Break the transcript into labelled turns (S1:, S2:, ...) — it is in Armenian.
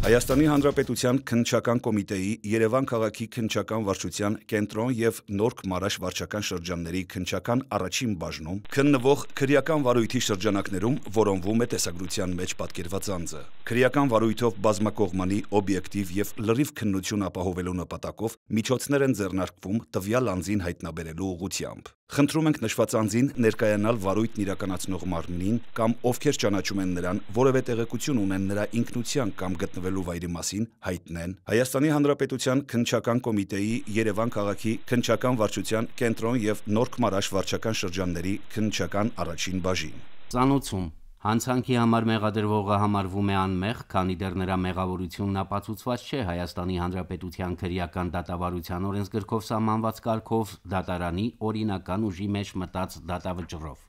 S1: Հայաստանի Հանրապետության քննչական կոմիտեի Երևան քաղաքի քննչական վարչության կենտրոն եւ Նորք Մարաշ վարչական շրջանների քննչական առաջին բաժնում քննվող քրեական վարույթի շրջանակներում որոնվում է տեսագրության մեջ պատկերված անձը։ Քրեական վարույթով բազմակողմանի օբյեկտիվ եւ լրիվ քննություն ապահովելու նպատակով միջոցներ են ձեռնարկվում տվյալ անձին հայտնաբերելու ուղղությամբ։ Խնդրում ենք նշված անձին ներկայանալ վարույթն իրականացնող մարմնին կամ ովքեր ճանաչում են նրան, որևէ տեղեկություն ունեն նրա ինքնության կամ գտնվելու վայրի մասին հայտնեն Հայաստանի Հանրապետության քնչական կոմիտեի Երևան քաղաքի քնչական վարչության կենտրոն եւ Նորք Մարաշ վարչական շրջանների քնչական առաջին բաժին։
S2: Ծանոցում Հանցանքի համար մեղադրվողը համարվում է անմեղ, քանի դեռ նրա մեղավորությունն ապացուցված չէ Հայաստանի Հանրապետության քրեական դատավարության օրենսգրքով սահմանված կարգով դատարանի օրինական ուժի մեջ մտած դատավճռով։